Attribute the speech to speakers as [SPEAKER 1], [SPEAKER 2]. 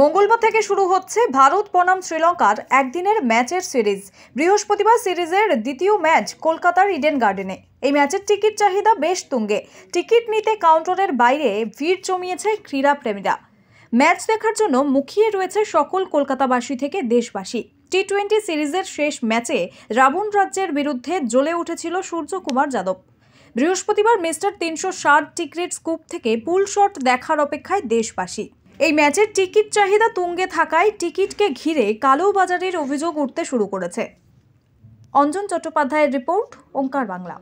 [SPEAKER 1] মঙ্গলবার থেকে শুরু হচ্ছে ভারত বনাম শ্রীলঙ্কার একদিনের ম্যাচের সিরিজ বৃহস্পতিবার সিরিজের দ্বিতীয় ম্যাচ কলকাতার ইডেন গার্ডেনে এই ম্যাচের টিকিট চাহিদা বেশ তুঙ্গে টিকিট নিতে কাউন্টারের বাইরে ভিড় জমিয়েছে ক্রীড়াপ্রেমীরা ম্যাচ দেখার জন্য মুখিয়ে রয়েছে সকল কলকাতাবাসী থেকে দেশবাসী টি টোয়েন্টি সিরিজের শেষ ম্যাচে রাবণ রাজ্যের বিরুদ্ধে জ্বলে উঠেছিল সূর্যকুমার যাদব বৃহস্পতিবার মিস্টার তিনশো ষাট টিকিট স্কুপ থেকে পুল শট দেখার অপেক্ষায় দেশবাসী এই ম্যাচের টিকিট চাহিদা তুঙ্গে থাকায় টিকিটকে ঘিরে কালো বাজারের অভিযোগ উঠতে শুরু করেছে অঞ্জন চট্টোপাধ্যায়ের রিপোর্ট ওঙ্কার বাংলা